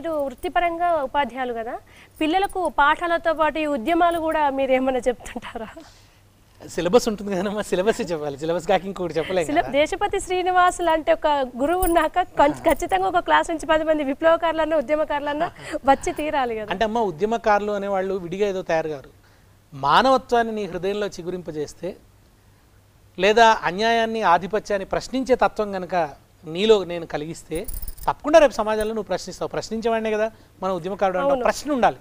మీరు వృత్తిపరంగా ఉపాధ్యాయులు కదా పిల్లలకు పాఠాలతో పాటు ఈ ఉద్యమాలు కూడా మీరు ఏమైనా చెప్తుంటారా సిలబస్ ఉంటుంది కదా మా సిలబస్ చెప్పాలి సిలబస్ కాక ఇంకోటి చెప్పలేదు దేశపతి శ్రీనివాస్ లాంటి ఒక గురువు ఉన్నాక ఖచ్చితంగా ఒక క్లాస్ నుంచి పది మంది విప్లవకారులన్న ఉద్యమకారులన్న వచ్చి తీరాలి కదా అంటే అమ్మ ఉద్యమకారులు అనేవాళ్ళు విడిగా ఏదో తయారు మానవత్వాన్ని నీ హృదయంలో చిగురింపజేస్తే లేదా అన్యాయాన్ని ఆధిపత్యాన్ని ప్రశ్నించే తత్వం కనుక నీలో నేను కలిగిస్తే తప్పకుండా రేపు సమాజంలో నువ్వు ప్రశ్నిస్తావు ప్రశ్నించేవాడినే కదా మన ఉద్యమకారుడు అంటే ప్రశ్న ఉండాలి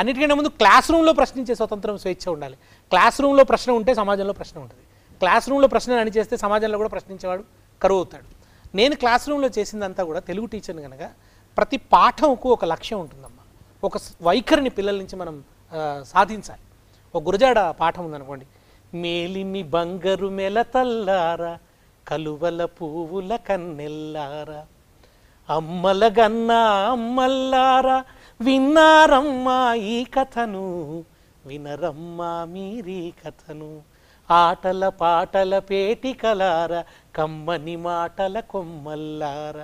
అన్నిటికంటే ముందు క్లాస్ రూమ్లో ప్రశ్నించే స్వతంత్రం స్వేచ్ఛ ఉండాలి క్లాస్ రూమ్లో ప్రశ్న ఉంటే సమాజంలో ప్రశ్న ఉంటుంది క్లాస్ రూమ్లో ప్రశ్న అని చేస్తే సమాజంలో కూడా ప్రశ్నించేవాడు కరువు అవుతాడు నేను క్లాస్ రూమ్లో చేసిందంతా కూడా తెలుగు టీచర్ని కనుక ప్రతి పాఠంకు ఒక లక్ష్యం ఉంటుందమ్మా ఒక వైఖరిని పిల్లల నుంచి మనం సాధించాలి ఒక గురజాడ పాఠం ఉందనుకోండి మేలిమి బంగారు మెల తల్లారా కలువల పువ్వుల కన్నెల్లారా అమ్మలగన్నా అమ్మల్లారా విన్నారమ్మా ఈ కథను వినరమ్మా మీరీ కథను ఆటల పాటల పేటికలార కమ్మని మాటల కొమ్మల్లార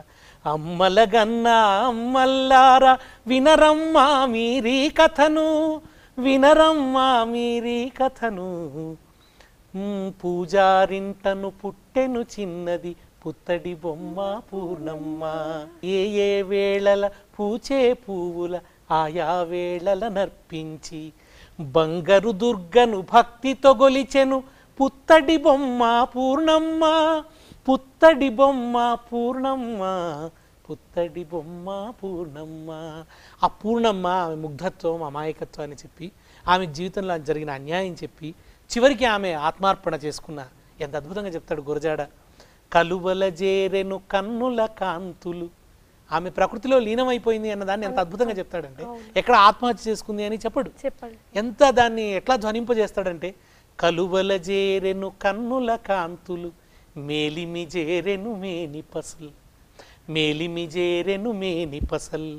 అమ్మలగన్నా అమ్మల్లార వినరమ్మా మీరీ కథను వినరమ్మా మీరీ కథను పూజారింటను పుట్టెను చిన్నది పుత్తడి బొమ్మ పూర్ణమ్మ ఏ ఏ వేళల పూచే పువ్వుల ఆయా వేళల నర్పించి బంగరు దుర్గను భక్తితో గొలిచెను పుత్తడి బొమ్మ పూర్ణమ్మ పుత్తడి బొమ్మ పూర్ణమ్మ పుత్తడి బొమ్మ పూర్ణమ్మ ఆ పూర్ణమ్మ ఆమె ముగ్ధత్వం అమాయకత్వాన్ని చెప్పి ఆమె జీవితంలో జరిగిన అన్యాయం చెప్పి చివరికి ఆమె ఆత్మార్పణ చేసుకున్న ఎంత అద్భుతంగా చెప్తాడు గురజాడ కలువల జేరెను కన్నుల కాంతులు ఆమె ప్రకృతిలో లీనమైపోయింది అన్న దాన్ని ఎంత అద్భుతంగా చెప్తాడంటే ఎక్కడ ఆత్మహత్య చేసుకుంది అని చెప్పడు ఎంత దాన్ని ఎట్లా ధ్వనింపజేస్తాడంటే కలువల జేరెను కన్నుల కాంతులు మేలిమి జేరెను మేని పసల్ మేలిమి జేరెను మేని పసల్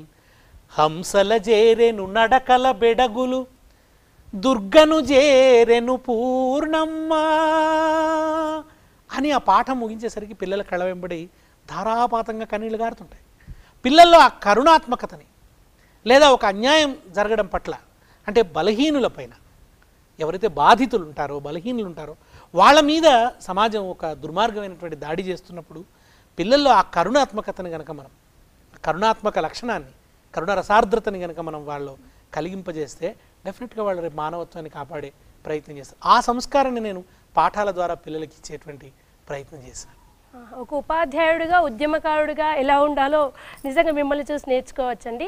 హంసల జేరెను నడకల బెడగులు దుర్గను జేరెను పూర్ణమ్మా అని ఆ పాఠం ముగించేసరికి పిల్లల కళ్ళ వెంబడి ధారాపాతంగా కన్నీళ్లు గారుతుంటాయి పిల్లల్లో ఆ కరుణాత్మకతని లేదా ఒక అన్యాయం జరగడం పట్ల అంటే బలహీనుల పైన ఎవరైతే బాధితులు ఉంటారో బలహీనులు ఉంటారో వాళ్ళ మీద సమాజం ఒక దుర్మార్గమైనటువంటి దాడి చేస్తున్నప్పుడు పిల్లల్లో ఆ కరుణాత్మకతని గనక మనం కరుణాత్మక లక్షణాన్ని కరుణరసార్ద్రతని గనక మనం వాళ్ళు కలిగింపజేస్తే డెఫినెట్గా వాళ్ళు రేపు మానవత్వాన్ని కాపాడే ప్రయత్నం చేస్తారు ఆ సంస్కారాన్ని నేను పాఠాల ద్వారా పిల్లలకి ఇచ్చేటువంటి ప్రయత్నం చేశాను ఒక ఉపాధ్యాయుడిగా ఉద్యమకారుడిగా ఎలా ఉండాలో నిజంగా మిమ్మల్ని చూసి నేర్చుకోవచ్చండి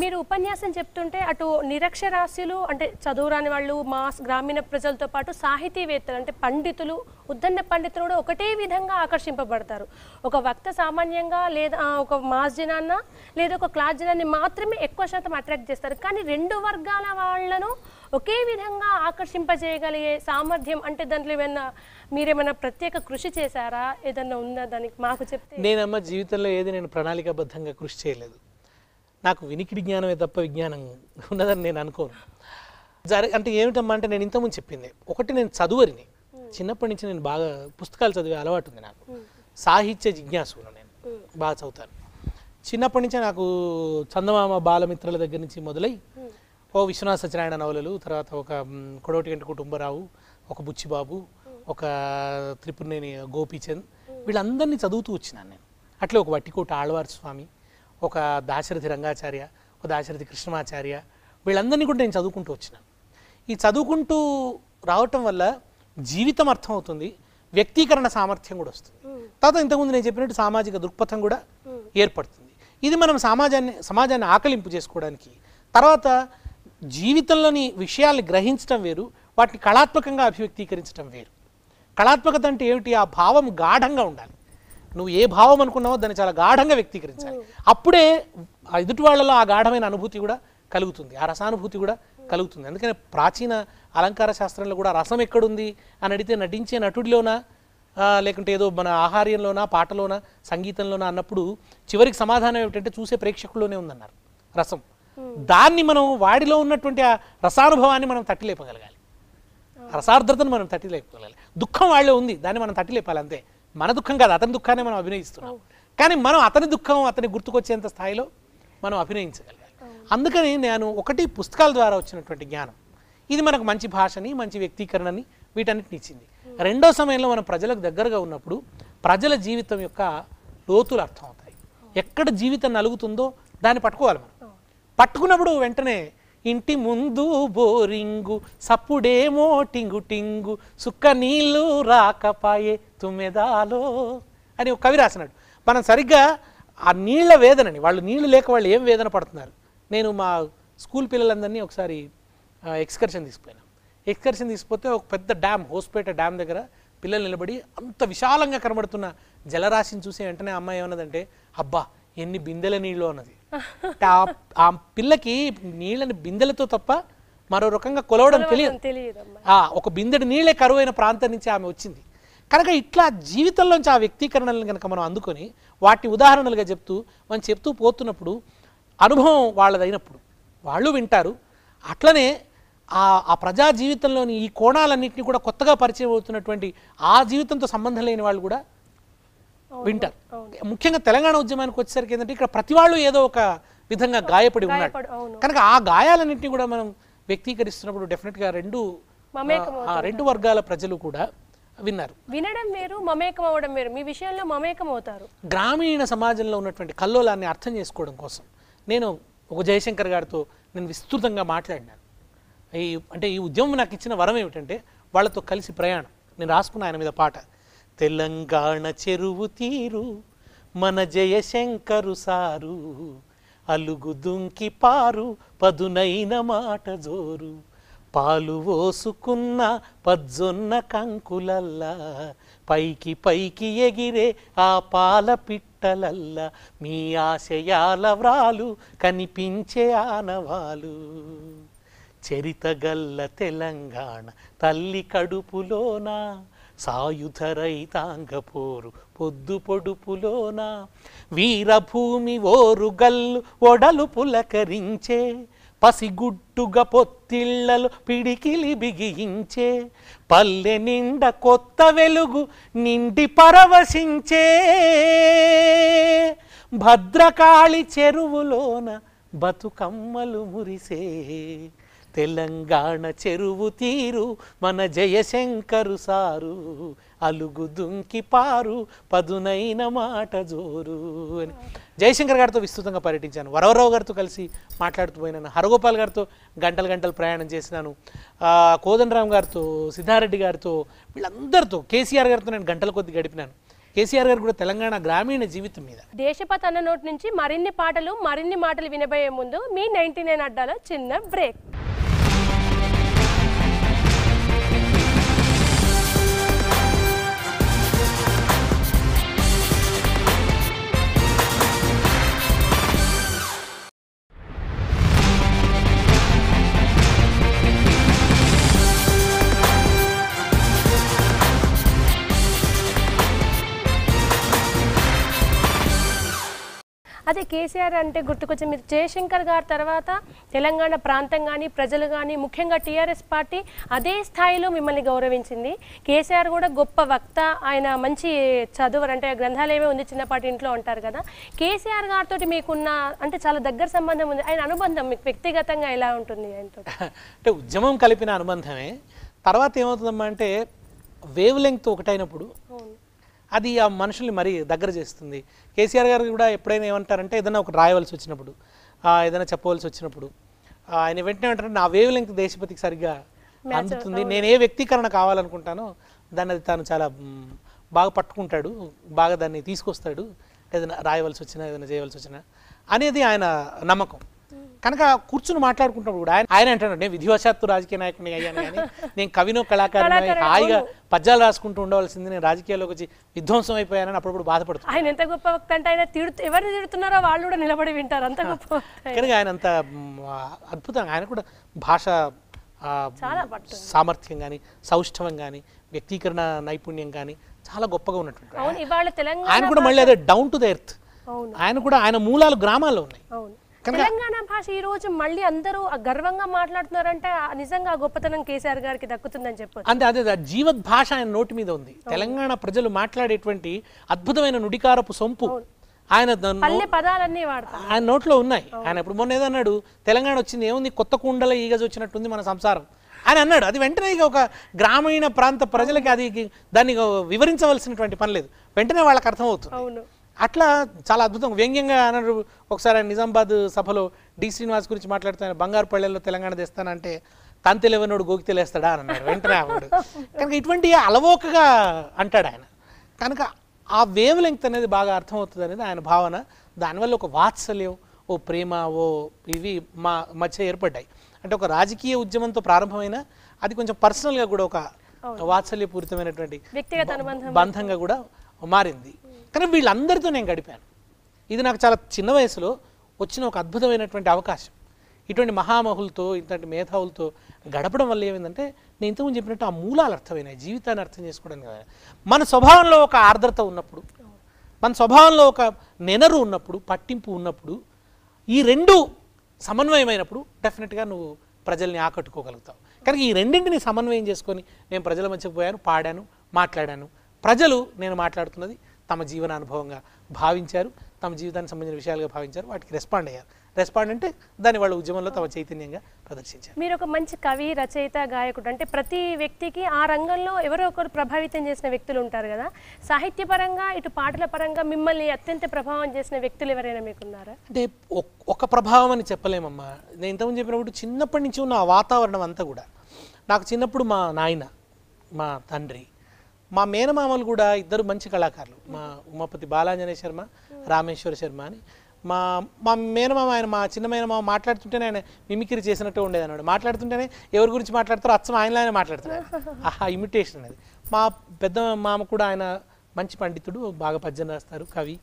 మీరు ఉపన్యాసం చెప్తుంటే అటు నిరక్షరాస్యులు అంటే చదువురాని వాళ్ళు మాస్ గ్రామీణ ప్రజలతో పాటు సాహితీవేత్తలు అంటే పండితులు ఉద్దన్న పండితులు కూడా ఒకటే విధంగా ఆకర్షింపబడతారు ఒక వక్త సామాన్యంగా లేదా ఒక మాస్ జనాన్న లేదా ఒక క్లాస్ జనాన్ని మాత్రమే ఎక్కువ శాతం అట్రాక్ట్ చేస్తారు కానీ రెండు వర్గాల వాళ్ళను ఒకే విధంగా ఆకర్షింపజేయగలిగే సామర్థ్యం అంటే దాంట్లో ఏమైనా మీరేమైనా ప్రత్యేక కృషి చేశారా ఏదన్నా ఉందా దానికి మాకు చెప్తే నేనమ్మ జీవితంలో ఏది నేను ప్రణాళికాబద్ధంగా కృషి చేయలేదు నాకు వినికిడి జ్ఞానమే తప్ప విజ్ఞానం ఉన్నదని నేను అనుకోను జరి అంటే ఏమిటమ్మా అంటే నేను ఇంతకుముందు చెప్పింది ఒకటి నేను చదువరిని చిన్నప్పటి నుంచి నేను బాగా పుస్తకాలు చదివే అలవాటు ఉంది నాకు సాహిత్య జిజ్ఞాసును నేను బాగా చదువుతాను చిన్నప్పటి నుంచే నాకు చందమామ బాలమిత్రుల దగ్గర నుంచి మొదలై ఓ విశ్వనాథ సత్యనారాయణ నవలలు తర్వాత ఒక కొడవటి గంట కుటుంబరావు ఒక బుచ్చిబాబు ఒక త్రిపుణేని గోపీచంద్ వీళ్ళందరినీ చదువుతూ వచ్చినాను నేను అట్లే ఒక వట్టికోట ఆళ్వారి స్వామి ఒక దాశరథి రంగాచార్య ఒక దాశరథి కృష్ణమాచార్య వీళ్ళందరినీ కూడా నేను చదువుకుంటూ వచ్చినాను ఈ చదువుకుంటూ రావటం వల్ల జీవితం అర్థమవుతుంది వ్యక్తీకరణ సామర్థ్యం కూడా వస్తుంది తర్వాత ఇంతకుముందు నేను చెప్పినట్టు సామాజిక దృక్పథం కూడా ఏర్పడుతుంది ఇది మనం సమాజాన్ని సమాజాన్ని ఆకలింపు చేసుకోవడానికి తర్వాత జీవితంలోని విషయాల్ని గ్రహించడం వేరు వాటిని కళాత్మకంగా అభివ్యక్తీకరించడం వేరు కళాత్మకత అంటే ఏమిటి ఆ భావం గాఢంగా ఉండాలి నువ్వు ఏ భావం అనుకున్నావో దాన్ని చాలా గాఢంగా వ్యక్తీకరించాలి అప్పుడే ఎదుటి వాళ్ళలో ఆ గాఢమైన అనుభూతి కూడా కలుగుతుంది ఆ రసానుభూతి కూడా కలుగుతుంది అందుకని ప్రాచీన అలంకార శాస్త్రంలో కూడా రసం ఎక్కడుంది అని అడిగితే నటించే నటుడిలోనా లేకుంటే ఏదో మన ఆహార్యంలోనా పాటలోనా సంగీతంలోనా అన్నప్పుడు చివరికి సమాధానం ఏమిటంటే చూసే ప్రేక్షకుల్లోనే ఉందన్నారు రసం దాన్ని మనం వాడిలో ఉన్నటువంటి ఆ రసానుభవాన్ని మనం తట్టిలేపగలగాలి రసార్ధతను మనం తట్టిలేపగలగాలి దుఃఖం వాళ్ళే ఉంది దాన్ని మనం తట్టిలేపాలి అంతే మన దుఃఖం కాదు అతని దుఃఖాన్ని మనం అభినయిస్తున్నాం కానీ మనం అతని దుఃఖం అతని గుర్తుకొచ్చేంత స్థాయిలో మనం అభినయించగలగాలి అందుకని నేను ఒకటి పుస్తకాల ద్వారా వచ్చినటువంటి జ్ఞానం ఇది మనకు మంచి భాషని మంచి వ్యక్తీకరణని వీటన్నిటిని ఇచ్చింది రెండో సమయంలో మనం ప్రజలకు దగ్గరగా ఉన్నప్పుడు ప్రజల జీవితం యొక్క లోతులు అర్థమవుతాయి ఎక్కడ జీవితం నలుగుతుందో దాన్ని పట్టుకోవాలి మనం పట్టుకున్నప్పుడు వెంటనే ఇంటి ముందు బోరింగు సప్పుడేమో టింగు టింగు సుక్క నీళ్ళు రాకపాయే తుమ్మెదాలో అని ఒక కవి రాసినాడు మనం సరిగ్గా ఆ నీళ్ల వేదనని వాళ్ళు నీళ్లు లేక వాళ్ళు ఏం వేదన పడుతున్నారు నేను మా స్కూల్ పిల్లలందరినీ ఒకసారి ఎక్స్కర్షన్ తీసుకుపోయాను ఎక్స్కర్షన్ తీసుకుపోతే ఒక పెద్ద డ్యామ్ హోస్పేట డ్యామ్ దగ్గర పిల్లలు నిలబడి అంత విశాలంగా కనబడుతున్న జలరాశిని చూసి వెంటనే అమ్మాయి ఏమన్నదంటే అబ్బా ఎన్ని బిందెల నీళ్ళు అన్నది ఆ పిల్లకి నీళ్ళని బిందెలతో తప్ప మరో రకంగా కొలవడం తెలియదు ఆ ఒక బిందెడు నీళ్ళే కరువైన ప్రాంతం నుంచి ఆమె వచ్చింది కనుక ఇట్లా జీవితంలోంచి ఆ వ్యక్తీకరణలను కనుక మనం అందుకొని వాటి ఉదాహరణలుగా చెప్తూ మనం చెప్తూ పోతున్నప్పుడు అనుభవం వాళ్ళదైనప్పుడు వాళ్ళు వింటారు అట్లనే ఆ ఆ ప్రజా జీవితంలోని ఈ కోణాలన్నింటినీ కూడా కొత్తగా పరిచయం అవుతున్నటువంటి ఆ జీవితంతో సంబంధం లేని వాళ్ళు కూడా వింటారు ముఖ్యంగా తెలంగాణ ఉద్యమానికి వచ్చేసరికి ఏంటంటే ఇక్కడ ప్రతి వాళ్ళు ఏదో ఒక విధంగా గాయపడి ఉన్నాడు కనుక ఆ గాయాలన్నింటినీ కూడా మనం వ్యక్తీకరిస్తున్నప్పుడు డెఫినెట్గా రెండు రెండు వర్గాల ప్రజలు కూడా విన్నారు వినడం వేరు మమేకం అవడం వేరు మీ విషయంలో మమేకం అవుతారు గ్రామీణ సమాజంలో ఉన్నటువంటి కల్లోలాన్ని అర్థం చేసుకోవడం కోసం నేను ఒక జయశంకర్ గారితో నేను విస్తృతంగా మాట్లాడినాను ఈ అంటే ఈ ఉద్యమం నాకు ఇచ్చిన వరం ఏమిటంటే వాళ్ళతో కలిసి ప్రయాణం నేను రాసుకున్న ఆయన మీద పాట తెలంగాణ చెరువు తీరు మన జయశంకరు సారు అలుగు దుంకి పారు పదునైన మాట జోరు పాలు ఓసుకున్న పజ్జొన్న కంకులల్లా పైకి పైకి ఎగిరే ఆ పాల పిట్టలల్లా మీ ఆశయాల వ్రాలు కనిపించే ఆనవాలు చరితగల్ల తెలంగాణ తల్లి కడుపులోనా సాయుధ రైతాంగపోరు పొద్దు పొడుపులోన వీరభూమి ఓరుగల్లు ఒడలు పులకరించే పసిగుడ్డుగ పొత్తిళ్లలు పిడికిలి బిగించే పల్లె నిండ కొత్త వెలుగు నిండి పరవశించే భద్రకాళి చెరువులోన బతుకమ్మలు మురిసే తెలంగాణ చెరువు తీరు మన జయశంకరు సారు అలుగు దుంకి పారు పదునైన మాట జోరు అని జయశంకర్ గారితో విస్తృతంగా పర్యటించాను వరవరావు గారితో కలిసి మాట్లాడుతూ పోయినాను హరగోపాల్ గారితో గంటలు గంటలు ప్రయాణం చేసినాను కోదండరామ్ గారితో సిద్ధారెడ్డి గారితో వీళ్ళందరితో కేసీఆర్ గారితో నేను గంటల కొద్ది గడిపినాను కేసీఆర్ గారు కూడా తెలంగాణ గ్రామీణ జీవితం మీద దేశపత్ అన్న నోటి నుంచి మరిన్ని పాటలు మరిన్ని మాటలు వినబోయే ముందు మీ నైన్టీ నైన్ అడ్డాలో చిన్న బ్రేక్ అదే కేసీఆర్ అంటే గుర్తుకొచ్చి మీరు జయశంకర్ గారి తర్వాత తెలంగాణ ప్రాంతం కానీ ప్రజలు కానీ ముఖ్యంగా టీఆర్ఎస్ పార్టీ అదే స్థాయిలో మిమ్మల్ని గౌరవించింది కేసీఆర్ కూడా గొప్ప వక్త ఆయన మంచి చదువు అంటే గ్రంథాలయమే ఉంది చిన్నపాటి ఇంట్లో ఉంటారు కదా కేసీఆర్ గారితో మీకున్న అంటే చాలా దగ్గర సంబంధం ఉంది ఆయన అనుబంధం మీకు వ్యక్తిగతంగా ఎలా ఉంటుంది ఆయనతో అంటే ఉద్యమం కలిపిన అనుబంధమే తర్వాత ఏమవుతుందమ్మా అంటే వేవ్ లెంగ్త్ ఒకటైనప్పుడు అది ఆ మనుషుల్ని మరీ దగ్గర చేస్తుంది కేసీఆర్ గారు కూడా ఎప్పుడైనా ఏమంటారంటే ఏదైనా ఒక రాయవలసి వచ్చినప్పుడు ఏదైనా చెప్పవలసి వచ్చినప్పుడు ఆయన వెంటనే ఏమంటారంటే నా వేవ్ లెంగ్త్ దేశపతికి సరిగ్గా అందుతుంది నేను ఏ వ్యక్తీకరణ కావాలనుకుంటానో దాన్ని అది తాను చాలా బాగా పట్టుకుంటాడు బాగా దాన్ని తీసుకొస్తాడు ఏదైనా రాయవలసి వచ్చినా ఏదైనా చేయవలసి వచ్చినా అనేది ఆయన నమ్మకం కనుక కూర్చుని మాట్లాడుకుంటున్నప్పుడు కూడా ఆయన ఆయన అంటున్నాడు నేను విధివశాత్తు రాజకీయ నాయకుడిని అయ్యాను కానీ నేను కవినో కళాకారుని హాయిగా పద్యాలు రాసుకుంటూ ఉండవలసింది నేను రాజకీయాల్లోకి వచ్చి విధ్వంసం అయిపోయానని అప్పుడప్పుడు బాధపడుతుంది ఆయన ఎంత గొప్ప వక్త అంటే ఆయన తిడుతూ ఎవరిని తిడుతున్నారో వాళ్ళు కూడా నిలబడి వింటారు అంత గొప్ప కనుక ఆయన అంత అద్భుతంగా ఆయన కూడా భాష సామర్థ్యం కానీ సౌష్ఠవం కానీ వ్యక్తీకరణ నైపుణ్యం కానీ చాలా గొప్పగా ఉన్నట్టు ఆయన కూడా మళ్ళీ అదే డౌన్ టు ద ఎర్త్ ఆయన కూడా ఆయన మూలాలు గ్రామాల్లో ఉన్నాయి తెలంగాణ భాష ఈ రోజు మళ్ళీ అందరూ గర్వంగా మాట్లాడుతున్నారంటే నిజంగా గొప్పతనం కేసీఆర్ గారికి దక్కుతుందని చెప్పారు అంతే అదే జీవత్ భాష ఆయన నోటి మీద ఉంది తెలంగాణ ప్రజలు మాట్లాడేటువంటి అద్భుతమైన నుడికారపు సొంపు ఆయన పదాలన్నీ ఆయన నోట్లో ఉన్నాయి ఆయన ఇప్పుడు మొన్న ఏదన్నాడు తెలంగాణ వచ్చింది ఏముంది కొత్త కుండల ఈగజ వచ్చినట్టుంది మన సంసారం ఆయన అన్నాడు అది వెంటనే ఇక ఒక గ్రామీణ ప్రాంత ప్రజలకి అది దాన్ని వివరించవలసినటువంటి పని లేదు వెంటనే వాళ్ళకి అర్థమవుతుంది అట్లా చాలా అద్భుతం వ్యంగ్యంగా అన్నారు ఒకసారి నిజామాబాద్ సభలో డి శ్రీనివాస్ గురించి మాట్లాడుతున్న బంగారు పల్లెల్లో తెలంగాణ తెస్తానంటే గోకి తెలేస్తాడా అని అన్నారు వెంటనే ఆవిడు కనుక ఇటువంటి అలవోకగా అంటాడు ఆయన కనుక ఆ వేవ్ లెంగ్త్ అనేది బాగా అర్థమవుతుంది అనేది ఆయన భావన దానివల్ల ఒక వాత్సల్యం ఓ ప్రేమ ఓ ఇవి మా మధ్య ఏర్పడ్డాయి అంటే ఒక రాజకీయ ఉద్యమంతో ప్రారంభమైన అది కొంచెం పర్సనల్గా కూడా ఒక వాత్సల్య పూరితమైనటువంటి బంధంగా కూడా మారింది కానీ వీళ్ళందరితో నేను గడిపాను ఇది నాకు చాలా చిన్న వయసులో వచ్చిన ఒక అద్భుతమైనటువంటి అవకాశం ఇటువంటి మహామహులతో ఇంతటి మేధావులతో గడపడం వల్ల ఏమైందంటే నేను ఇంతకుముందు చెప్పినట్టు ఆ మూలాలు అర్థమైనాయి జీవితాన్ని అర్థం చేసుకోవడం కదా మన స్వభావంలో ఒక ఆర్ద్రత ఉన్నప్పుడు మన స్వభావంలో ఒక నెనరు ఉన్నప్పుడు పట్టింపు ఉన్నప్పుడు ఈ రెండు సమన్వయమైనప్పుడు డెఫినెట్గా నువ్వు ప్రజల్ని ఆకట్టుకోగలుగుతావు కనుక ఈ రెండింటిని సమన్వయం చేసుకొని నేను ప్రజల మధ్య పోయాను పాడాను మాట్లాడాను ప్రజలు నేను మాట్లాడుతున్నది తమ జీవన అనుభవంగా భావించారు తమ జీవితానికి సంబంధించిన విషయాలుగా భావించారు వాటికి రెస్పాండ్ అయ్యారు రెస్పాండ్ అంటే దాని వాళ్ళ ఉద్యమంలో తమ చైతన్యంగా ప్రదర్శించారు మీరు ఒక మంచి కవి రచయిత గాయకుడు అంటే ప్రతి వ్యక్తికి ఆ రంగంలో ఎవరో ఒకరు ప్రభావితం చేసిన వ్యక్తులు ఉంటారు కదా సాహిత్యపరంగా ఇటు పాటల పరంగా మిమ్మల్ని అత్యంత ప్రభావం చేసిన వ్యక్తులు ఎవరైనా మీకు ఉన్నారా అంటే ఒక ప్రభావం అని చెప్పలేమమ్మా నేను ఇంతకుముందు చెప్పినప్పుడు చిన్నప్పటి నుంచి ఉన్న వాతావరణం అంతా కూడా నాకు చిన్నప్పుడు మా నాయన మా తండ్రి మా మేనమామలు కూడా ఇద్దరు మంచి కళాకారులు మా ఉమాపతి బాలాంజనేయ శర్మ రామేశ్వర శర్మ అని మా మా మేనమామ ఆయన మా చిన్న మేనమామ మాట్లాడుతుంటేనే ఆయన మిమిక్రీ చేసినట్టు ఉండేదన్నాడు మాట్లాడుతుంటేనే ఎవరి గురించి మాట్లాడతారో అచ్చం ఆయనలానే మాట్లాడుతున్నాడు ఆహా ఇమిటేషన్ అనేది మా పెద్ద మామ కూడా ఆయన మంచి పండితుడు బాగా పద్యం రాస్తారు కవి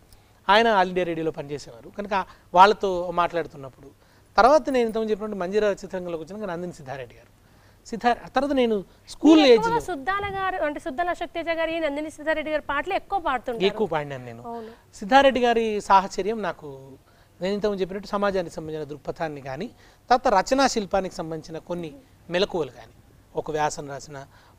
ఆయన ఆల్ ఇండియా రేడియోలో పనిచేసేవారు కనుక వాళ్ళతో మాట్లాడుతున్నప్పుడు తర్వాత నేను ఇంతకుముందు చెప్పినట్టు మంజీరా చిత్రంగంలోకి వచ్చినాక నందిని సిద్ధారెడ్డి గారు సిద్ధార్ తర్వాత నేను స్కూల్ ఏజ్ సుద్దాల గారు అంటే సుద్దాల అశోక్తేజ గారి నందిని సిద్ధారెడ్డి గారి పాటలు ఎక్కువ పాడుతుంటాను ఎక్కువ పాడినాను నేను సిద్ధారెడ్డి గారి సాహచర్యం నాకు నేను ఇంతకు చెప్పినట్టు సమాజానికి సంబంధించిన దృక్పథాన్ని కానీ తర్వాత రచనా శిల్పానికి సంబంధించిన కొన్ని మెలకువలు కానీ ఒక వ్యాసం రాసిన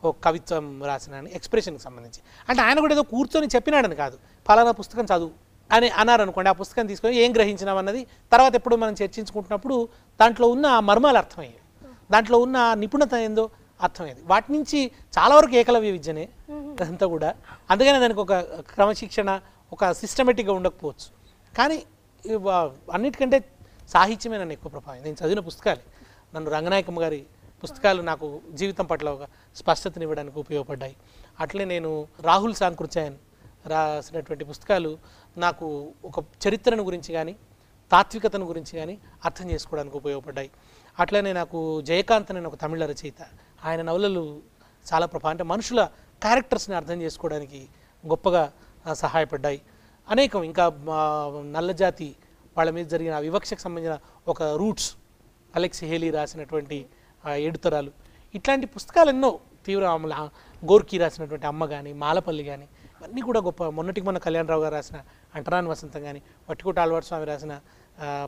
ఒక కవిత్వం రాసిన ఎక్స్ప్రెషన్కి సంబంధించి అంటే ఆయన కూడా ఏదో కూర్చొని చెప్పినాడని కాదు ఫలానా పుస్తకం చదువు అని అన్నారు అనుకోండి ఆ పుస్తకం తీసుకొని ఏం గ్రహించినామన్నది తర్వాత ఎప్పుడు మనం చర్చించుకుంటున్నప్పుడు దాంట్లో ఉన్న ఆ మర్మాలు అర్థమయ్యాయి దాంట్లో ఉన్న నిపుణత ఏందో అర్థమైంది వాటి నుంచి చాలా వరకు ఏకలవ్య విద్యనే అదంతా కూడా అందుకనే దానికి ఒక క్రమశిక్షణ ఒక సిస్టమేటిక్గా ఉండకపోవచ్చు కానీ అన్నిటికంటే సాహిత్యమే నన్ను ఎక్కువ ప్రభావం నేను చదివిన పుస్తకాలు నన్ను రంగనాయకమ్మ గారి పుస్తకాలు నాకు జీవితం పట్ల ఒక ఇవ్వడానికి ఉపయోగపడ్డాయి అట్లే నేను రాహుల్ సాంకృత్యాయన్ రాసినటువంటి పుస్తకాలు నాకు ఒక చరిత్రను గురించి కానీ తాత్వికతను గురించి కానీ అర్థం చేసుకోవడానికి ఉపయోగపడ్డాయి అట్లనే నాకు జయకాంత్ అనే ఒక తమిళ రచయిత ఆయన నవలలు చాలా ప్రభావం అంటే మనుషుల క్యారెక్టర్స్ని అర్థం చేసుకోవడానికి గొప్పగా సహాయపడ్డాయి అనేకం ఇంకా నల్లజాతి వాళ్ళ మీద జరిగిన వివక్షకు సంబంధించిన ఒక రూట్స్ అలెక్స్ హేలీ రాసినటువంటి ఎడుతరాలు ఇట్లాంటి పుస్తకాలు ఎన్నో తీవ్ర గోర్కి రాసినటువంటి అమ్మ కానీ మాలపల్లి కానీ అన్నీ కూడా గొప్ప మొన్నటికి మొన్న కళ్యాణరావు గారు రాసిన అంటరాని వసంతం కానీ వట్టికోట ఆళ్వాడు స్వామి రాసిన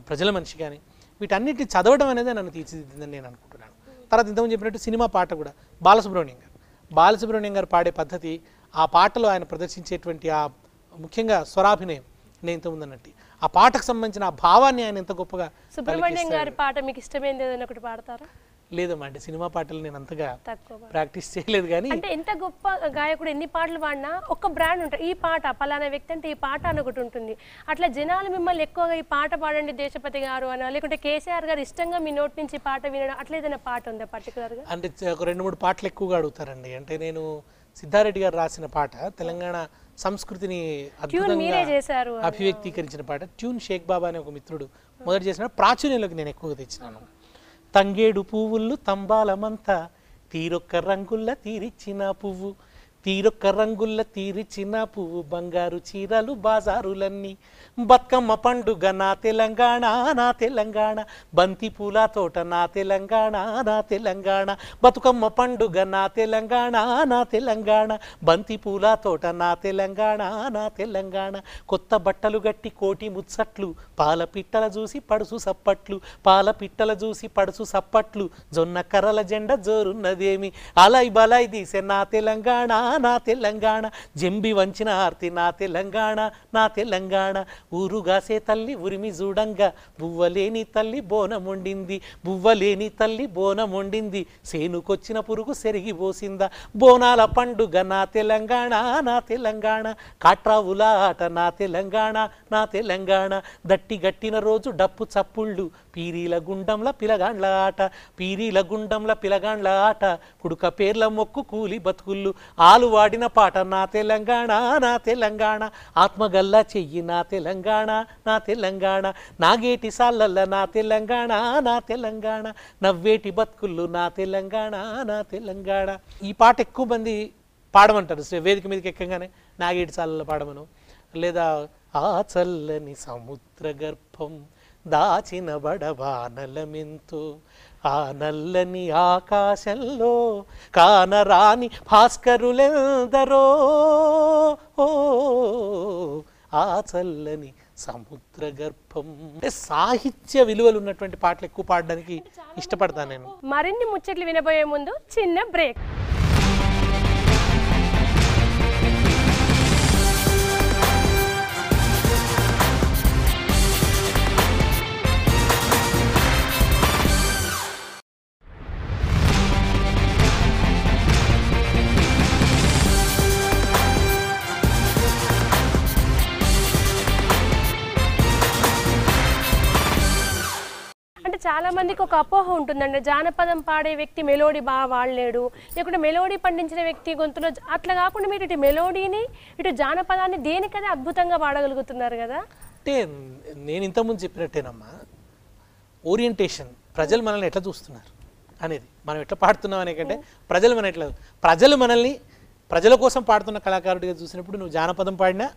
ప్రజల మనిషి కానీ వీటన్నిటిని చదవడం అనేది నన్ను తీర్చిదిద్దిందని నేను అనుకుంటున్నాను తర్వాత ఇంతకుముందు చెప్పినట్టు సినిమా పాట కూడా బాలసుబ్రహ్మణ్యం గారు బాలసుబ్రహ్మణ్యం గారు పాడే పద్ధతి ఆ పాటలో ఆయన ప్రదర్శించేటువంటి ఆ ముఖ్యంగా స్వరాభినయం నేను ఇంతకుముందు అన్నట్టు ఆ పాటకు సంబంధించిన ఆ భావాన్ని ఆయన ఎంత గొప్పగా సుబ్రహ్మణ్యం గారి పాట మీకు ఇష్టమైంది ఏదైనా ఒకటి పాడతారా లేదమ్మా అంటే సినిమా పాటలు నేను అంతగా ప్రాక్టీస్ చేయలేదు కానీ అంటే ఎంత గొప్ప గాయకుడు ఎన్ని పాటలు పాడినా ఒక బ్రాండ్ ఉంటుంది ఈ పాట పలానా వ్యక్తి అంటే ఈ పాట అని ఒకటి ఉంటుంది అట్లా జనాలు మిమ్మల్ని ఎక్కువగా ఈ పాట పాడండి దేశపతి గారు అని లేకుంటే కేసీఆర్ గారు ఇష్టంగా మీ నోటి నుంచి పాట వినడం అట్లా ఏదైనా పాట ఉందా గా అంటే ఒక రెండు మూడు పాటలు ఎక్కువగా అడుగుతారండి అంటే నేను సిద్ధారెడ్డి గారు రాసిన పాట తెలంగాణ సంస్కృతిని అభివ్యక్తీకరించిన పాట ట్యూన్ షేక్ బాబా అనే ఒక మిత్రుడు మొదటి చేసిన ప్రాచుర్యంలోకి నేను ఎక్కువగా తెచ్చినాను తంగేడు పువ్వులు తంబాలమంతా తీరొక్క రంగుల్ల తీరిచ్చిన పువ్వు తీరొక్క రంగుల్ల తీరిచిన పువ్వు బంగారు చీరలు బాజారులన్నీ బతుకమ్మ పండుగ నా తెలంగాణ నా తెలంగాణ బంతి పూల తోట నా తెలంగాణ నా తెలంగాణ బతుకమ్మ పండుగ నా తెలంగాణ నా తెలంగాణ బంతి పూల తోట నా తెలంగాణ నా తెలంగాణ కొత్త బట్టలు గట్టి కోటి ముచ్చట్లు పాల పిట్టల చూసి పడుసు సప్పట్లు పాల పిట్టల చూసి పడుసు సప్పట్లు జొన్న కర్రల జెండ జోరున్నదేమి అలాయ్ బలాయ్ దీసే నా తెలంగాణ నా తెలంగాణ జంబి వంచిన ఆర్తి నా తెలంగాణ నా తెలంగాణ ఊరుగాసే తల్లి ఉరిమి జూడంగా బువ్వలేని తల్లి బోనముండింది బువ్వలేని తల్లి బోనముండింది సేనుకొచ్చిన పురుగు సెరిగిపోసిందా బోనాల పండుగ నా తెలంగాణ నా తెలంగాణ కాట్రావుల ఆట నా తెలంగాణ నా తెలంగాణ దట్టి గట్టిన రోజు డప్పు చప్పుళ్ళు పీరీల గుండంల పిలగాండ్ల ఆట పీరీల గుండంల పిలగాండ్ల ఆట కుడుక పేర్ల మొక్కు కూలి బతుకుళ్ళు ఆలు వాడిన పాట నా తెలంగాణ నా తెలంగాణ ఆత్మగల్లా చెయ్యి నా తెలంగాణ నా తెలంగాణ నాగేటి సాళ్ళల్ల నా తెలంగాణ నా తెలంగాణ నవ్వేటి బతుకుళ్ళు నా తెలంగాణ నా తెలంగాణ ఈ పాట ఎక్కువ మంది పాడమంటారు వేదిక మీదకి ఎక్కగానే నాగేటి సాలల్ల పాడమను లేదా ఆ చల్లని సముద్ర గర్భం దాచిన బడబానలమెంతో ఆ నల్లని ఆకాశంలో కానరాని భాస్కరులెందరో ఆ చల్లని సముద్ర గర్భం అంటే సాహిత్య విలువలు ఉన్నటువంటి పాటలు ఎక్కువ పాడడానికి ఇష్టపడతాను నేను మరిన్ని ముచ్చట్లు వినబోయే ముందు చిన్న బ్రేక్ చాలా మందికి ఒక అపోహ ఉంటుందండి జానపదం పాడే వ్యక్తి మెలోడీ బాగా వాడలేడు లేకుంటే మెలోడీ పండించిన వ్యక్తి గొంతులో అట్లా కాకుండా మీరు ఇటు మెలోడీని ఇటు జానపదాన్ని దేనికదే అద్భుతంగా పాడగలుగుతున్నారు కదా అంటే నేను ఇంతకుముందు చెప్పినట్టేనమ్మా ఓరియంటేషన్ ప్రజలు మనల్ని ఎట్లా చూస్తున్నారు అనేది మనం ఎట్లా పాడుతున్నాం అనేకంటే ప్రజలు మన ఎట్లా ప్రజలు మనల్ని ప్రజల కోసం పాడుతున్న కళాకారుడిగా చూసినప్పుడు నువ్వు జానపదం పాడినా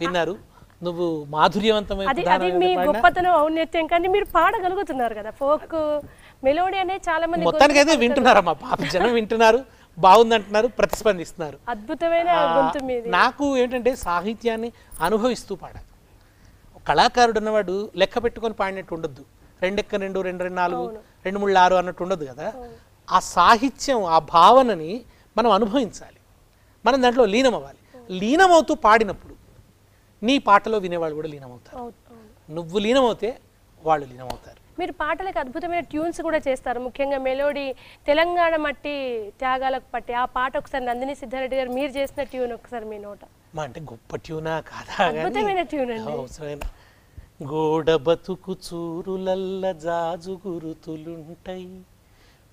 విన్నారు నువ్వు మాధుర్యవంతమైన అది మీ ఔన్నత్యం కానీ మీరు పాడగలుగుతున్నారు కదా ఫోక్ మెలోడీ అనేది చాలా మంది మొత్తానికి అయితే వింటున్నారు మా పాప జనం వింటున్నారు బాగుందంటున్నారు ప్రతిస్పందిస్తున్నారు అద్భుతమైన నాకు ఏంటంటే సాహిత్యాన్ని అనుభవిస్తూ పాడాలి కళాకారుడు అన్నవాడు లెక్క పెట్టుకొని పాడినట్టు ఉండద్దు రెండెక్క రెండు రెండు రెండు నాలుగు రెండు మూడు ఆరు అన్నట్టు ఉండదు కదా ఆ సాహిత్యం ఆ భావనని మనం అనుభవించాలి మనం దాంట్లో లీనమవ్వాలి లీనమవుతూ పాడినప్పుడు నీ పాటలో వినేవాళ్ళు కూడా లీనమవుతారు నువ్వు లీనమవుతే వాళ్ళు లీనమవుతారు మీరు పాటలకు అద్భుతమైన ట్యూన్స్ కూడా చేస్తారు ముఖ్యంగా మెలోడీ తెలంగాణ మట్టి త్యాగాలకు పట్టి ఆ పాట ఒకసారి నందిని సిద్ధారెడ్డి గారు మీరు చేసిన ట్యూన్ ఒకసారి మీ నోట అంటే గొప్ప ట్యూనా కాదా అద్భుతమైన ట్యూన్ అవసరమైన గోడ బతుకు చూరులల్ల జాజు గురుతులుంటాయి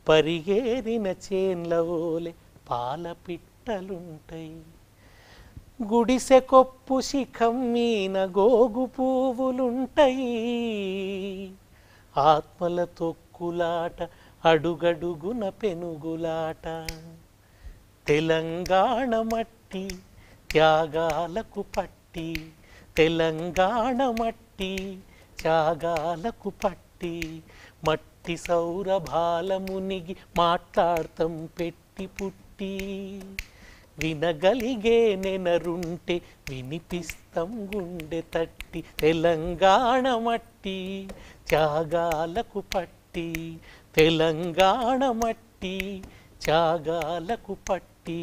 పరిగేరిన చేన్ల ఓలే పాల పిట్టలుంటాయి గుడిసె కొప్పు శిఖమ్మీన గోగు పువ్వులుంటాయి ఆత్మల తొక్కులాట అడుగడుగున పెనుగులాట తెలంగాణ మట్టి త్యాగాలకు పట్టి తెలంగాణ మట్టి త్యాగాలకు పట్టి మట్టి సౌరభాల మునిగి మాట్లాడతం పెట్టి పుట్టి వినగలిగే నెనరుంటే వినిపిస్తం గుండె తట్టి తెలంగాణ మట్టి త్యాగాలకు పట్టి తెలంగాణ మట్టి త్యాగాలకు పట్టి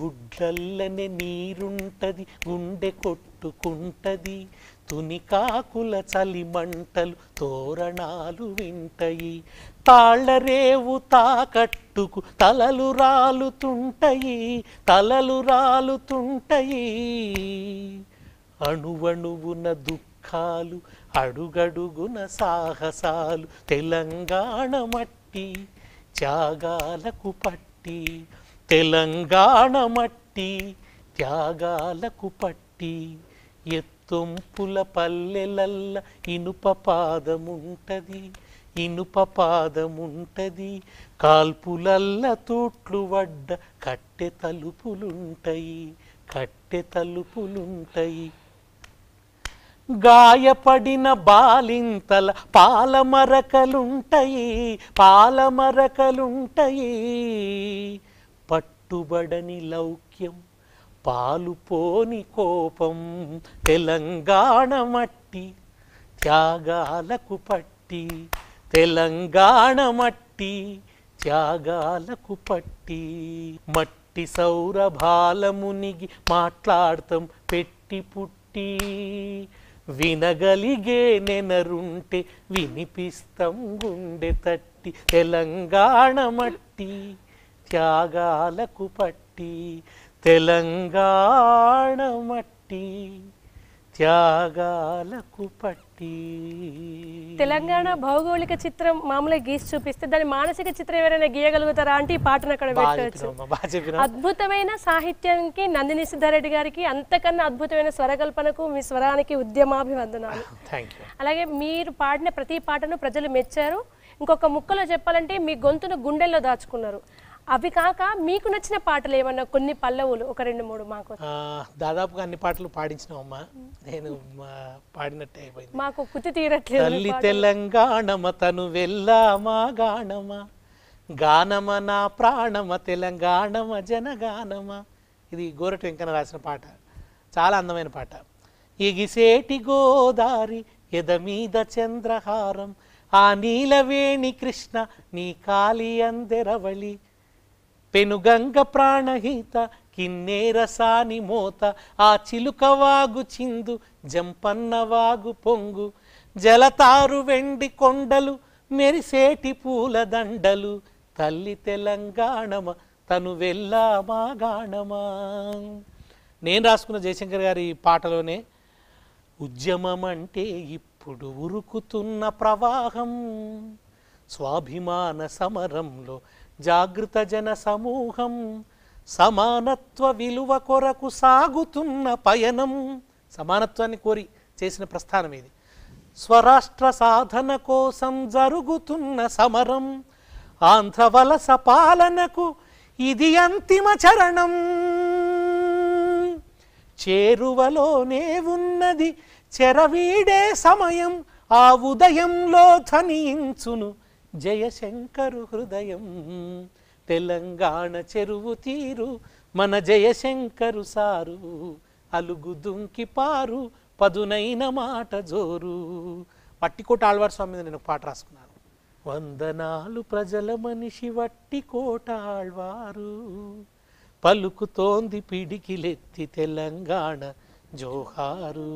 గుడ్లల్లనే నీరుంటది గుండె కొట్టుకుంటది తునికాకుల చలిమంటలు తోరణాలు వింటయి తాళ్ళరేవు తాకట్టుకు తలలు రాలుతుంటయి తలలు రాలుతుంటయి అణువణువున దుఃఖాలు అడుగడుగున సాహసాలు తెలంగాణ మట్టి త్యాగాలకు పట్టి తెలంగాణ మట్టి త్యాగాలకు పట్టి ఎత్తుంపుల పల్లెలల్ల ఇనుప పాదముంటది ఇనుప పాదముంటది కాల్పులల్ల తోట్లు వడ్డ కట్టె తలుపులుంటాయి కట్టె తలుపులుంటాయి గాయపడిన బాలింతల పాలమరకలుంటాయి పాలమరకలుంటాయి పట్టుబడని లౌక్యం పాలుపోని కోపం తెలంగాణ మట్టి త్యాగాలకు పట్టి తెలంగాణ మట్టి త్యాగాలకు పట్టి మట్టి సౌరభాల మునిగి మాట్లాడతాం పెట్టి పుట్టి వినగలిగే నెనరుంటే వినిపిస్తాం గుండె తట్టి తెలంగాణ మట్టి త్యాగాలకు పట్టి తెలంగాణ మట్టి త్యాగాలకు పట్టి తెలంగాణ భౌగోళిక చిత్రం మామూలు గీసి చూపిస్తే దాని మానసిక చిత్రం ఎవరైనా గీయగలుగుతారా అంటే ఈ పాటను అక్కడ పెట్టవచ్చు అద్భుతమైన సాహిత్యానికి నందిని సిద్ధారెడ్డి గారికి అంతకన్నా అద్భుతమైన స్వరకల్పనకు మీ స్వరానికి ఉద్యమాభివందనాలు అలాగే మీరు పాడిన ప్రతి పాటను ప్రజలు మెచ్చారు ఇంకొక ముక్కలో చెప్పాలంటే మీ గొంతును గుండెల్లో దాచుకున్నారు అవి కాక మీకు నచ్చిన పాటలు ఏమన్నా కొన్ని పల్లవులు ఒక రెండు మూడు మాకు దాదాపుగా అన్ని పాటలు పాడించినామమ్మా నేను పాడినట్టే అయిపోయింది మాకు కుతి తీరట్లేదు తల్లి తెలంగాణమ తను వెళ్ళా గానమా గానమ నా ప్రాణమ తెలంగాణమ జనగానమ ఇది గోరటి వెంకన్న రాసిన పాట చాలా అందమైన పాట ఎగిసేటి గోదారి ఎదమీద చంద్రహారం ఆ నీలవేణి కృష్ణ నీ కాళీ అందెరవళి పెనుగంగ ప్రాణహిత కిన్నేరసాని మోత ఆ చిలుకవాగు చిందు జంపన్నవాగు పొంగు జలతారు వెండి కొండలు మెరిసేటి పూలదండలు తల్లి తెలంగాణమ తను వెళ్ళామా గాణమా నేను రాసుకున్న జయశంకర్ గారి పాటలోనే ఉద్యమం అంటే ఇప్పుడు ఉరుకుతున్న ప్రవాహం స్వాభిమాన సమరంలో జాగృత జన సమూహం సమానత్వ విలువ కొరకు సాగుతున్న పయనం సమానత్వాన్ని కోరి చేసిన ప్రస్థానం ఇది స్వరాష్ట్ర సాధన కోసం జరుగుతున్న సమరం వలస పాలనకు ఇది అంతిమ చరణం చేరువలోనే ఉన్నది చెరవీడే సమయం ఆ ఉదయంలో ధనించును జయశంకరు హృదయం తెలంగాణ చెరువు తీరు మన జయశంకరు సారు అలుగు దుంకి పారు పదునైన మాట జోరు వట్టికోట ఆళ్వార్ స్వామి మీద నేను పాట రాసుకున్నాను వందనాలు ప్రజల మనిషి వట్టికోట ఆళ్వారు పలుకుతోంది పిడికిలెత్తి తెలంగాణ జోహారు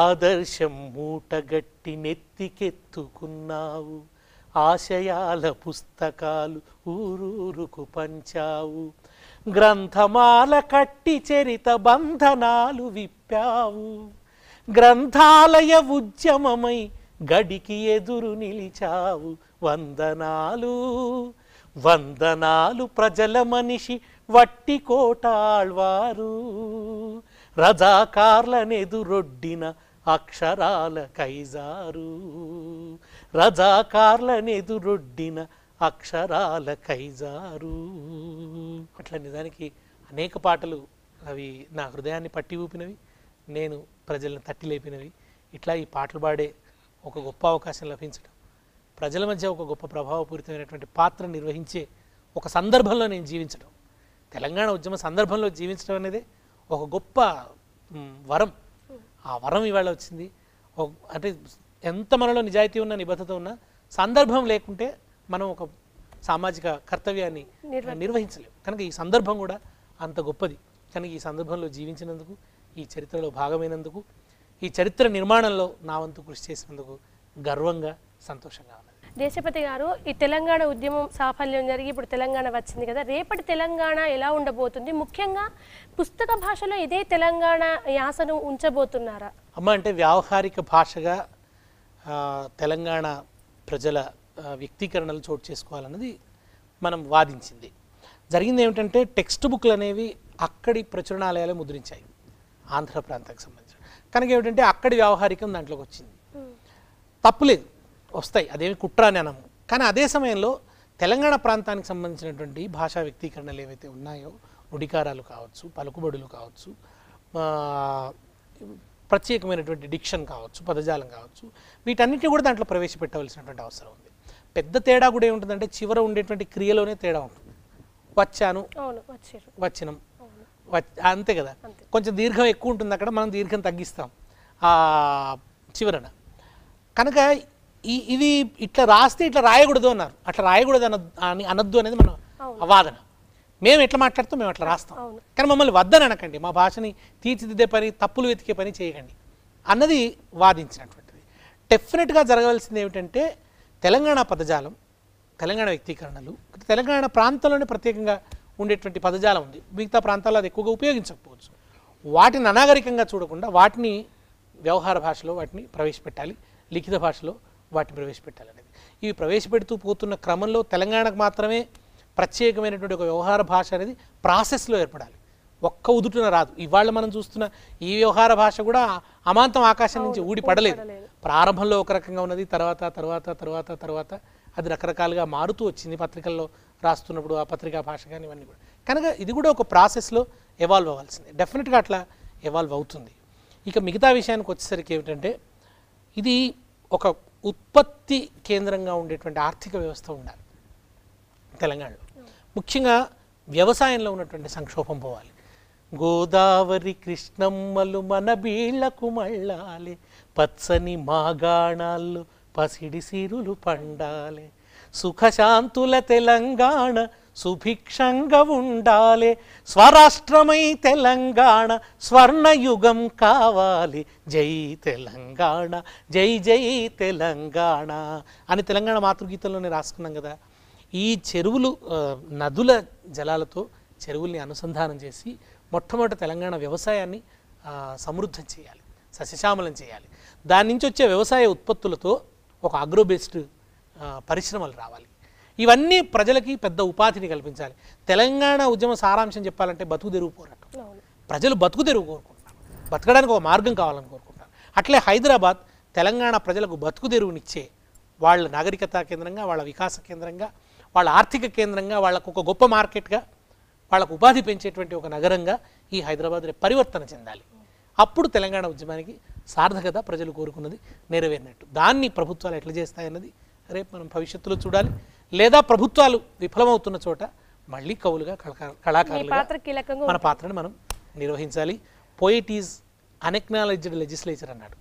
ఆదర్శం మూటగట్టి నెత్తికెత్తుకున్నావు ఆశయాల పుస్తకాలు ఊరూరుకు పంచావు గ్రంథమాల కట్టి చరిత బంధనాలు విప్పావు గ్రంథాలయ ఉద్యమమై గడికి ఎదురు నిలిచావు వందనాలు వందనాలు ప్రజల మనిషి వట్టి కోటాళ్వారు రజాకార్లనెదురొడ్డిన అక్షరాల కైజారు రజాకార్లనెదురొడ్డిన అక్షరాల కైజారు అట్లా నిజానికి అనేక పాటలు అవి నా హృదయాన్ని పట్టి ఊపినవి నేను ప్రజలను తట్టి లేపినవి ఇట్లా ఈ పాటలు పాడే ఒక గొప్ప అవకాశం లభించడం ప్రజల మధ్య ఒక గొప్ప ప్రభావపూరితమైనటువంటి పాత్ర నిర్వహించే ఒక సందర్భంలో నేను జీవించడం తెలంగాణ ఉద్యమ సందర్భంలో జీవించడం అనేది ఒక గొప్ప వరం ఆ వరం ఇవాళ వచ్చింది అంటే ఎంత మనలో నిజాయితీ ఉన్న నిబద్ధత ఉన్న సందర్భం లేకుంటే మనం ఒక సామాజిక కర్తవ్యాన్ని నిర్వహించలేము కనుక ఈ సందర్భం కూడా అంత గొప్పది కనుక ఈ సందర్భంలో జీవించినందుకు ఈ చరిత్రలో భాగమైనందుకు ఈ చరిత్ర నిర్మాణంలో నా వంతు కృషి చేసినందుకు గర్వంగా సంతోషంగా ఉన్నాను దేశపతి గారు ఈ తెలంగాణ ఉద్యమం సాఫల్యం జరిగి ఇప్పుడు తెలంగాణ వచ్చింది కదా రేపటి తెలంగాణ ఎలా ఉండబోతుంది ముఖ్యంగా పుస్తక భాషలో ఇదే తెలంగాణ యాసను ఉంచబోతున్నారా అమ్మ అంటే వ్యావహారిక భాషగా తెలంగాణ ప్రజల వ్యక్తీకరణలు చోటు చేసుకోవాలన్నది మనం వాదించింది జరిగింది ఏమిటంటే టెక్స్ట్ బుక్లు అనేవి అక్కడి ప్రచురణాలయాలు ముద్రించాయి ఆంధ్ర ప్రాంతానికి సంబంధించి కనుక ఏమిటంటే అక్కడి వ్యావహారికం దాంట్లోకి వచ్చింది తప్పులేదు వస్తాయి అదేమి కుట్ర అని అనము కానీ అదే సమయంలో తెలంగాణ ప్రాంతానికి సంబంధించినటువంటి భాషా వ్యక్తీకరణలు ఏవైతే ఉన్నాయో ఉడికారాలు కావచ్చు పలుకుబడులు కావచ్చు ప్రత్యేకమైనటువంటి డిక్షన్ కావచ్చు పదజాలం కావచ్చు వీటన్నిటిని కూడా దాంట్లో ప్రవేశపెట్టవలసినటువంటి అవసరం ఉంది పెద్ద తేడా కూడా ఏముంటుందంటే చివర ఉండేటువంటి క్రియలోనే తేడా ఉంటుంది వచ్చాను వచ్చినం అంతే కదా కొంచెం దీర్ఘం ఎక్కువ ఉంటుంది అక్కడ మనం దీర్ఘం తగ్గిస్తాం చివరన కనుక ఈ ఇది ఇట్లా రాస్తే ఇట్లా రాయకూడదు అన్నారు అట్లా రాయకూడదు అని అనద్దు అనేది మన వాదన మేము ఎట్లా మాట్లాడుతూ మేము అట్లా రాస్తాం కానీ మమ్మల్ని వద్దని అనకండి మా భాషని తీర్చిదిద్దే పని తప్పులు వెతికే పని చేయకండి అన్నది వాదించినటువంటిది డెఫినెట్గా జరగవలసింది ఏమిటంటే తెలంగాణ పదజాలం తెలంగాణ వ్యక్తీకరణలు తెలంగాణ ప్రాంతంలోనే ప్రత్యేకంగా ఉండేటువంటి పదజాలం ఉంది మిగతా ప్రాంతాల్లో అది ఎక్కువగా ఉపయోగించకపోవచ్చు వాటిని అనాగరికంగా చూడకుండా వాటిని వ్యవహార భాషలో వాటిని ప్రవేశపెట్టాలి లిఖిత భాషలో వాటిని ప్రవేశపెట్టాలనేది ఇవి ప్రవేశపెడుతూ పోతున్న క్రమంలో తెలంగాణకు మాత్రమే ప్రత్యేకమైనటువంటి ఒక వ్యవహార భాష అనేది ప్రాసెస్లో ఏర్పడాలి ఒక్క ఉదుటున రాదు ఇవాళ మనం చూస్తున్న ఈ వ్యవహార భాష కూడా అమాంతం ఆకాశం నుంచి ఊడి పడలేదు ప్రారంభంలో ఒక రకంగా ఉన్నది తర్వాత తర్వాత తర్వాత తర్వాత అది రకరకాలుగా మారుతూ వచ్చింది పత్రికల్లో రాస్తున్నప్పుడు ఆ పత్రికా భాష కానీ ఇవన్నీ కూడా కనుక ఇది కూడా ఒక ప్రాసెస్లో ఎవాల్వ్ అవ్వాల్సింది డెఫినెట్గా అట్లా ఎవాల్వ్ అవుతుంది ఇక మిగతా విషయానికి వచ్చేసరికి ఏమిటంటే ఇది ఒక ఉత్పత్తి కేంద్రంగా ఉండేటువంటి ఆర్థిక వ్యవస్థ ఉండాలి తెలంగాణలో ముఖ్యంగా వ్యవసాయంలో ఉన్నటువంటి సంక్షోభం పోవాలి గోదావరి కృష్ణమ్మలు మన బీళ్లకు మళ్ళాలి పచ్చని మాగాణాల్లో పసిడి సిరులు పండాలి సుఖశాంతుల తెలంగాణ సుభిక్షంగా ఉండాలి స్వరాష్ట్రమై తెలంగాణ స్వర్ణయుగం కావాలి జై తెలంగాణ జై జై తెలంగాణ అని తెలంగాణ మాతృగీతంలోనే రాసుకున్నాం కదా ఈ చెరువులు నదుల జలాలతో చెరువుల్ని అనుసంధానం చేసి మొట్టమొదటి తెలంగాణ వ్యవసాయాన్ని సమృద్ధం చేయాలి సస్యశ్యామలం చేయాలి దాని నుంచి వచ్చే వ్యవసాయ ఉత్పత్తులతో ఒక అగ్రోబేస్డ్ పరిశ్రమలు రావాలి ఇవన్నీ ప్రజలకి పెద్ద ఉపాధిని కల్పించాలి తెలంగాణ ఉద్యమ సారాంశం చెప్పాలంటే బతుకు తెరువు పోరాటం ప్రజలు బతుకు తెరువు కోరుకుంటున్నారు బతకడానికి ఒక మార్గం కావాలని కోరుకుంటున్నారు అట్లే హైదరాబాద్ తెలంగాణ ప్రజలకు బతుకు తెరువునిచ్చే వాళ్ళ నాగరికత కేంద్రంగా వాళ్ళ వికాస కేంద్రంగా వాళ్ళ ఆర్థిక కేంద్రంగా వాళ్ళకు ఒక గొప్ప మార్కెట్గా వాళ్ళకు ఉపాధి పెంచేటువంటి ఒక నగరంగా ఈ హైదరాబాద్ పరివర్తన చెందాలి అప్పుడు తెలంగాణ ఉద్యమానికి సార్థకత ప్రజలు కోరుకున్నది నెరవేరినట్టు దాన్ని ప్రభుత్వాలు ఎట్లా చేస్తాయన్నది రేపు మనం భవిష్యత్తులో చూడాలి లేదా ప్రభుత్వాలు విఫలమవుతున్న చోట మళ్ళీ కవులుగా కళాకారులుగా మన పాత్రను మనం నిర్వహించాలి పోయిట్ ఈజ్ అన్ఎక్నాలజ్డ్ లెజిస్లేచర్ అన్నాడు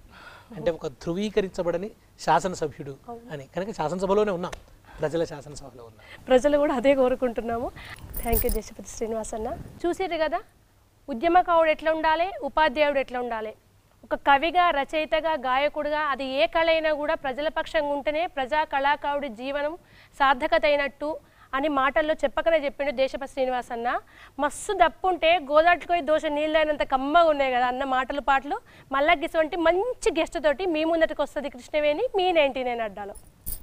అంటే ఒక ధృవీకరించబడని శాసనసభ్యుడు అని కనుక శాసనసభలోనే ఉన్నాం ప్రజల శాసనసభలో ఉన్నాం ప్రజలు కూడా అదే కోరుకుంటున్నాము థ్యాంక్ యూ దేశపతి శ్రీనివాస్ అన్న చూసేది కదా ఉద్యమకావుడు ఎట్లా ఉండాలి ఉపాధ్యాయుడు ఎట్లా ఉండాలి ఒక కవిగా రచయితగా గాయకుడుగా అది ఏ కళ అయినా కూడా ప్రజల పక్షంగా ఉంటేనే ప్రజా కళాకారుడి జీవనం సార్థకత అయినట్టు అని మాటల్లో చెప్పకనే చెప్పిండు దేశపతి శ్రీనివాస్ అన్న మస్తు దప్పు ఉంటే గోదాట్లకి దోశ నీళ్ళైనంత కమ్మగా ఉన్నాయి కదా అన్న మాటలు పాటలు మళ్ళా గిసువంటి మంచి గెస్ట్ తోటి మీ ముందటికి వస్తుంది కృష్ణవేణి మీ నైంటీ నైన్ అడ్డాలో